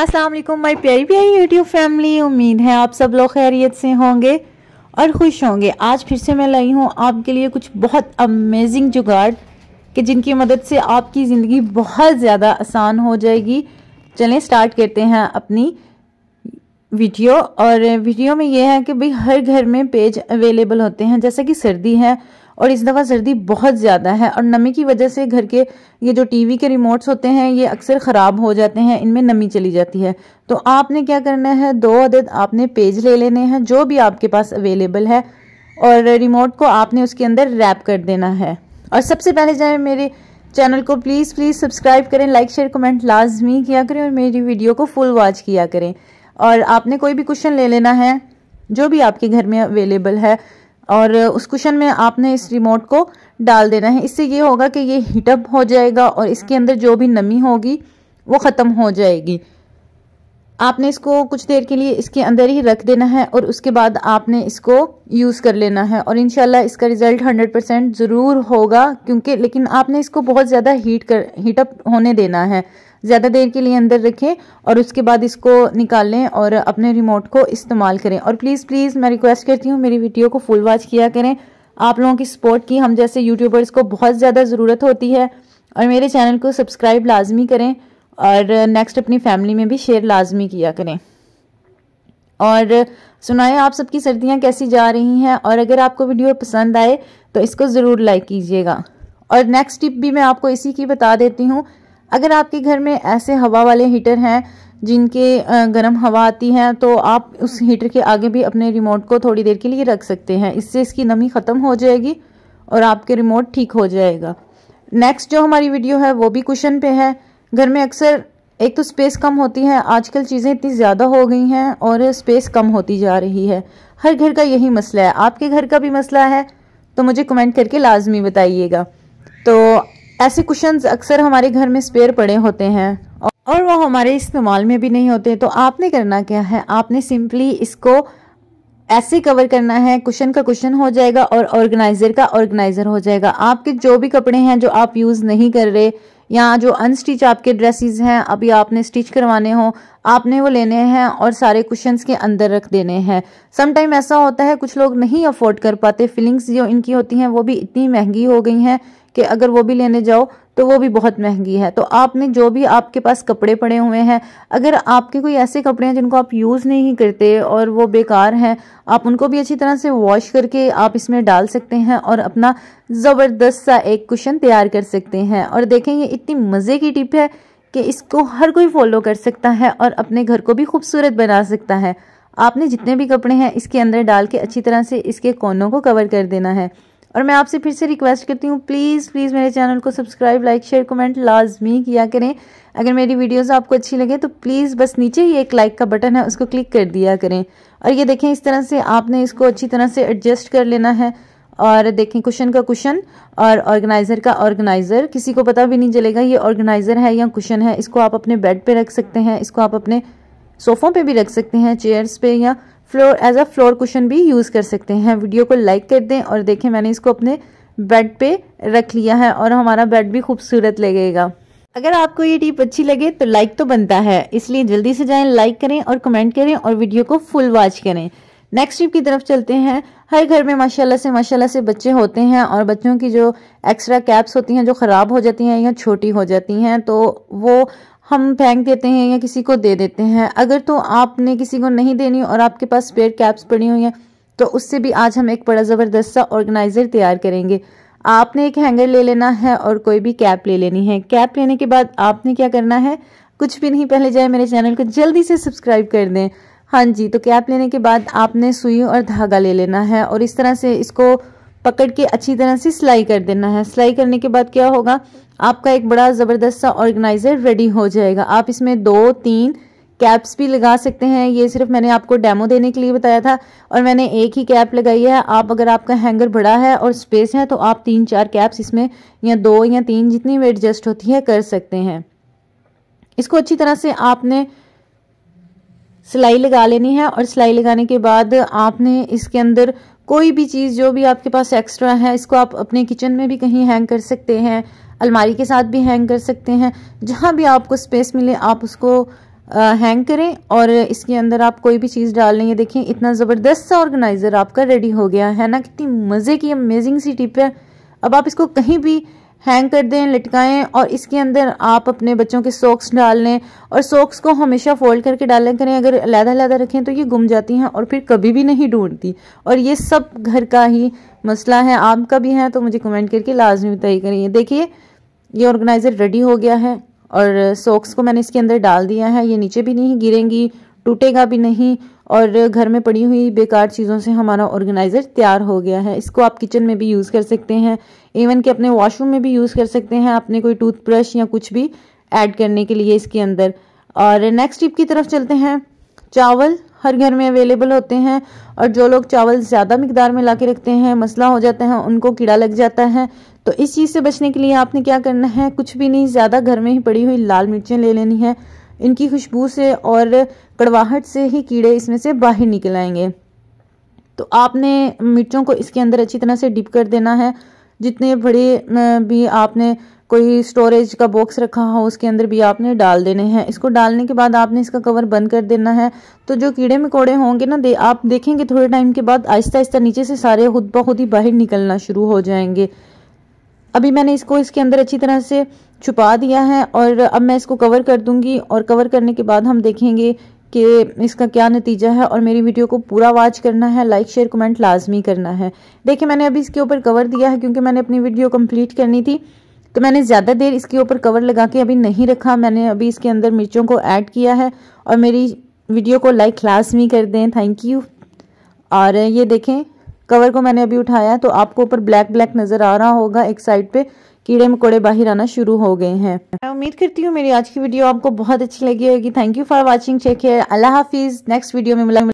अस्सलाम वालेकुम माय प्यारी प्यारी यूट्यूब फैमिली उम्मीद है आप सब लोग खैरियत से होंगे और खुश होंगे आज फिर से मैं लाई हूँ आपके लिए कुछ बहुत अमेजिंग जुगाड़ कि जिनकी मदद से आपकी ज़िंदगी बहुत ज़्यादा आसान हो जाएगी चलें स्टार्ट करते हैं अपनी वीडियो और वीडियो में ये है कि भाई हर घर में पेज अवेलेबल होते हैं जैसा कि सर्दी है और इस दफ़ा सर्दी बहुत ज़्यादा है और नमी की वजह से घर के ये जो टीवी के रिमोट्स होते हैं ये अक्सर ख़राब हो जाते हैं इनमें नमी चली जाती है तो आपने क्या करना है दो अदद आपने पेज ले लेने हैं जो भी आपके पास अवेलेबल है और रिमोट को आपने उसके अंदर रैप कर देना है और सबसे पहले जाए मेरे चैनल को प्लीज़ प्लीज़ सब्सक्राइब करें लाइक शेयर कमेंट लाजमी किया करें और मेरी वीडियो को फुल वॉच किया करें और आपने कोई भी क्वेश्चन ले लेना है जो भी आपके घर में अवेलेबल है और उस कुशन में आपने इस रिमोट को डाल देना है इससे ये होगा कि ये हीटअप हो जाएगा और इसके हम्म। अंदर जो भी नमी होगी वो ख़त्म हो जाएगी आपने इसको कुछ देर के लिए इसके अंदर ही रख देना है और उसके बाद आपने इसको यूज़ कर लेना है और इनशाला इसका रिज़ल्ट 100 परसेंट ज़रूर होगा क्योंकि लेकिन आपने इसको बहुत ज़्यादा हीट कर हीटअप होने देना है ज़्यादा देर के लिए अंदर रखें और उसके बाद इसको निकालें और अपने रिमोट को इस्तेमाल करें और प्लीज़ प्लीज़ मैं रिक्वेस्ट करती हूँ मेरी वीडियो को फुल वॉच किया करें आप लोगों की सपोर्ट की हम जैसे यूट्यूबर्स को बहुत ज़्यादा ज़रूरत होती है और मेरे चैनल को सब्सक्राइब लाजमी करें और नेक्स्ट अपनी फैमिली में भी शेयर लाजमी किया करें और सुनाए आप सबकी सर्दियां कैसी जा रही हैं और अगर आपको वीडियो पसंद आए तो इसको ज़रूर लाइक कीजिएगा और नेक्स्ट टिप भी मैं आपको इसी की बता देती हूँ अगर आपके घर में ऐसे हवा वाले हीटर हैं जिनके गर्म हवा आती है तो आप उस हीटर के आगे भी अपने रिमोट को थोड़ी देर के लिए रख सकते हैं इससे इसकी नमी ख़त्म हो जाएगी और आपके रिमोट ठीक हो जाएगा नेक्स्ट जो हमारी वीडियो है वो भी कुशन पे है घर में अक्सर एक तो स्पेस कम होती है आजकल चीज़ें इतनी ज़्यादा हो गई हैं और स्पेस कम होती जा रही है हर घर का यही मसला है आपके घर का भी मसला है तो मुझे कमेंट करके लाजमी बताइएगा तो ऐसे कुशन अक्सर हमारे घर में स्पेयर पड़े होते हैं और वो हमारे इस्तेमाल में भी नहीं होते तो आपने करना क्या है आपने सिंपली इसको ऐसे कवर करना है कुशन का कुशन हो जाएगा और ऑर्गेनाइजर का ऑर्गेनाइजर हो जाएगा आपके जो भी कपड़े हैं जो आप यूज़ नहीं कर रहे यहाँ जो अनस्टिच आपके ड्रेसेस हैं अभी आपने स्टिच करवाने हो आपने वो लेने हैं और सारे कुशंस के अंदर रख देने हैं समटाइम ऐसा होता है कुछ लोग नहीं अफोर्ड कर पाते फिलिंग्स जो इनकी होती हैं वो भी इतनी महंगी हो गई हैं कि अगर वो भी लेने जाओ तो वो भी बहुत महंगी है तो आपने जो भी आपके पास कपड़े पड़े हुए हैं अगर आपके कोई ऐसे कपड़े हैं जिनको आप यूज़ नहीं करते और वो बेकार हैं आप उनको भी अच्छी तरह से वॉश करके आप इसमें डाल सकते हैं और अपना ज़बरदस्त सा एक कुशन तैयार कर सकते हैं और देखें ये इतनी मज़े की टिप है कि इसको हर कोई फॉलो कर सकता है और अपने घर को भी खूबसूरत बना सकता है आपने जितने भी कपड़े हैं इसके अंदर डाल के अच्छी तरह से इसके कोनों को कवर कर देना है और मैं आपसे फिर से रिक्वेस्ट करती हूँ प्लीज़ प्लीज़ मेरे चैनल को सब्सक्राइब लाइक शेयर कमेंट लाजमी किया करें अगर मेरी वीडियोस आपको अच्छी लगे तो प्लीज़ बस नीचे ही एक लाइक का बटन है उसको क्लिक कर दिया करें और ये देखें इस तरह से आपने इसको अच्छी तरह से एडजस्ट कर लेना है और देखें कुशन का कुशन और ऑर्गेनाइज़र का ऑर्गेनाइज़र किसी को पता भी नहीं चलेगा ये ऑर्गेनाइज़र है या कुशन है इसको आप अपने बेड पे रख सकते हैं इसको आप अपने सोफ़ों पे भी रख सकते हैं चेयर्स पे या floor as a floor cushion भी यूज़ कर सकते हैं वीडियो को लाइक कर दें और देखें मैंने इसको अपने बेड पे रख लिया है और हमारा बेड भी खूबसूरत लगेगा अगर आपको ये टिप अच्छी लगे तो लाइक तो बनता है इसलिए जल्दी से जाएं लाइक करें और कमेंट करें और वीडियो को फुल वॉच करें नेक्स्ट टिप की तरफ चलते हैं हर घर में माशाल्लाह से माशाल्लाह से बच्चे होते हैं और बच्चों की जो एक्स्ट्रा कैप्स होती हैं जो ख़राब हो जाती हैं या छोटी हो जाती हैं तो वो हम फेंक देते हैं या किसी को दे देते हैं अगर तो आपने किसी को नहीं देनी और आपके पास स्पेयर कैप्स पड़ी हुई हैं तो उससे भी आज हम एक बड़ा ज़बरदस्त सा ऑर्गेनाइज़र तैयार करेंगे आपने एक हैंगर ले लेना है और कोई भी कैप ले लेनी है कैप लेने के बाद आपने क्या करना है कुछ भी नहीं पहले जाए मेरे चैनल को जल्दी से सब्सक्राइब कर दें हाँ जी तो कैप लेने के बाद आपने सुई और धागा ले लेना है और इस तरह से इसको पकड़ के अच्छी तरह से सिलाई कर देना है सिलाई करने के बाद क्या होगा आपका एक बड़ा ज़बरदस्त सा ऑर्गेनाइज़र रेडी हो जाएगा आप इसमें दो तीन कैप्स भी लगा सकते हैं ये सिर्फ मैंने आपको डेमो देने के लिए बताया था और मैंने एक ही कैप लगाई है आप अगर आपका हैंगर बड़ा है और स्पेस है तो आप तीन चार कैप्स इसमें या दो या तीन जितनी भी एडजस्ट होती है कर सकते हैं इसको अच्छी तरह से आपने सिलाई लगा लेनी है और सिलाई लगाने के बाद आपने इसके अंदर कोई भी चीज़ जो भी आपके पास एक्स्ट्रा है इसको आप अपने किचन में भी कहीं हैंग कर सकते हैं अलमारी के साथ भी हैंग कर सकते हैं जहाँ भी आपको स्पेस मिले आप उसको आ, हैंग करें और इसके अंदर आप कोई भी चीज़ डाल ये देखें इतना ज़बरदस्त सा ऑर्गेनाइज़र आपका रेडी हो गया है ना कितनी मज़े की अमेजिंग सी टिप है अब आप इसको कहीं भी हैंग कर दें लटकाएं और इसके अंदर आप अपने बच्चों के सॉक्स डाल लें और सॉक्स को हमेशा फोल्ड करके डाला करें अगर लहदा लहदा रखें तो ये गुम जाती हैं और फिर कभी भी नहीं ढूंढती और ये सब घर का ही मसला है आपका भी है तो मुझे कमेंट करके लाजमी बताई करिए देखिए ये ऑर्गेनाइज़र रेडी हो गया है और सॉक्स को मैंने इसके अंदर डाल दिया है ये नीचे भी नहीं गिरेंगी टूटेगा भी नहीं और घर में पड़ी हुई बेकार चीज़ों से हमारा ऑर्गेनाइज़र तैयार हो गया है इसको आप किचन में भी यूज़ कर सकते हैं इवन कि अपने वॉशरूम में भी यूज़ कर सकते हैं अपने कोई टूथब्रश या कुछ भी ऐड करने के लिए इसके अंदर और नेक्स्ट टिप की तरफ चलते हैं चावल हर घर में अवेलेबल होते हैं और जो लोग चावल ज़्यादा मकदार में ला के रखते हैं मसला हो जाता है उनको कीड़ा लग जाता है तो इस चीज़ से बचने के लिए आपने क्या करना है कुछ भी नहीं ज़्यादा घर में ही पड़ी हुई लाल मिर्चें ले लेनी है इनकी खुशबू से और कड़वाहट से ही कीड़े इसमें से बाहर निकल आएंगे तो आपने मिर्चों को इसके अंदर अच्छी तरह से डिप कर देना है जितने बड़े भी आपने कोई स्टोरेज का बॉक्स रखा हो उसके अंदर भी आपने डाल देने हैं इसको डालने के बाद आपने इसका कवर बंद कर देना है तो जो कीड़े मकोड़े होंगे ना दे आप देखेंगे थोड़े टाइम के बाद आहिस्ता आहिस्ता नीचे से सारे खुद ब खुद ही बाहर निकलना शुरू हो जाएंगे अभी मैंने इसको इसके अंदर अच्छी तरह से छुपा दिया है और अब मैं इसको कवर कर दूंगी और कवर करने के बाद हम देखेंगे कि इसका क्या नतीजा है और मेरी वीडियो को पूरा वॉच करना है लाइक शेयर कमेंट लाजमी करना है देखिए मैंने अभी इसके ऊपर कवर दिया है क्योंकि मैंने अपनी वीडियो कंप्लीट करनी थी तो मैंने ज़्यादा देर इसके ऊपर कवर लगा के अभी नहीं रखा मैंने अभी इसके अंदर मिर्चों को ऐड किया है और मेरी वीडियो को लाइक लाजमी कर दें थैंक यू और ये देखें कवर को मैंने अभी उठाया है तो आपको ऊपर ब्लैक ब्लैक नज़र आ रहा होगा एक साइड पे कीड़े मकोड़े बाहर आना शुरू हो गए हैं मैं उम्मीद करती हूँ मेरी आज की वीडियो आपको बहुत अच्छी लगी होगी thank you for watching check care अल्लाह हाफिज़ नेक्स्ट वीडियो में मिला